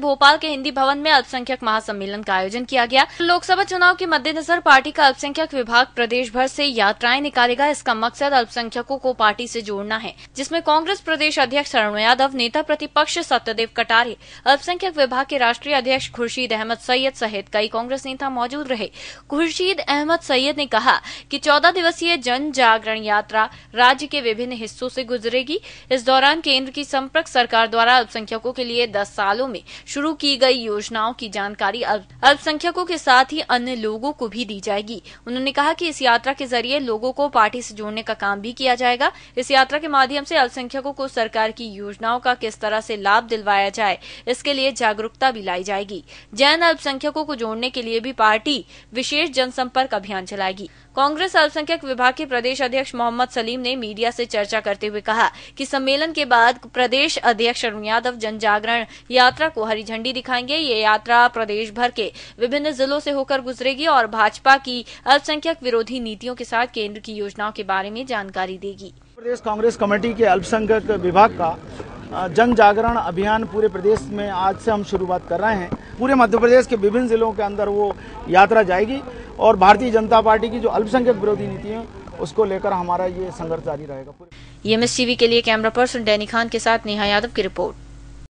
भोपाल के हिंदी भवन में अल्पसंख्यक महासम्मेलन का आयोजन किया गया लोकसभा चुनाव के मद्देनजर पार्टी का अल्पसंख्यक विभाग प्रदेश भर ऐसी यात्राएं निकालेगा इसका मकसद अल्पसंख्यकों को पार्टी ऐसी जोड़ना है जिसमें कांग्रेस प्रदेश अध्यक्ष अरुण यादव नेता प्रतिपक्ष सत्यदेव कटारे अल्पसंख्यक विभाग के राष्ट्रीय अध्यक्ष खुर्शीद अहमद सैयद सहित कई कांग्रेस नेता मौजूद रहे खुर्शीद अहमद सैयद ने कहा कि चौदह दिवसीय जन जागरण यात्रा राज्य के विभिन्न हिस्सों से गुजरेगी इस दौरान केंद्र की संपर्क सरकार द्वारा अल्पसंख्यकों के लिए दस सालों में शुरू की गई योजनाओं की जानकारी अल्पसंख्यकों के साथ ही अन्य लोगों को भी दी जाएगी उन्होंने कहा कि इस यात्रा के जरिए लोगों को पार्टी से जोड़ने का काम भी किया जाएगा इस यात्रा के माध्यम से अल्पसंख्यकों को सरकार की योजनाओं का किस तरह से लाभ दिलवाया जाए इसके लिए जागरूकता भी लाई जाएगी जैन अल्पसंख्यकों को जोड़ने के लिए भी पार्टी विशेष जनसंपर्क अभियान चलाएगी कांग्रेस अल्पसंख्यक विभाग के प्रदेश अध्यक्ष मोहम्मद सलीम ने मीडिया से चर्चा करते हुए कहा कि सम्मेलन के बाद प्रदेश अध्यक्ष अरुण यादव जन जागरण यात्रा को हरी हरी झंडी दिखाएंगे ये यात्रा प्रदेश भर के विभिन्न जिलों से होकर गुजरेगी और भाजपा की अल्पसंख्यक विरोधी नीतियों के साथ केंद्र की योजनाओं के बारे में जानकारी देगी प्रदेश कांग्रेस कमेटी के अल्पसंख्यक विभाग का जन जागरण अभियान पूरे प्रदेश में आज से हम शुरुआत कर रहे हैं पूरे मध्य प्रदेश के विभिन्न जिलों के अंदर वो यात्रा जाएगी और भारतीय जनता पार्टी की जो अल्पसंख्यक विरोधी नीति है उसको लेकर हमारा ये संघर्ष जारी रहेगा ये एम के लिए कैमरा पर्सन डैनी खान के साथ नेहा यादव की रिपोर्ट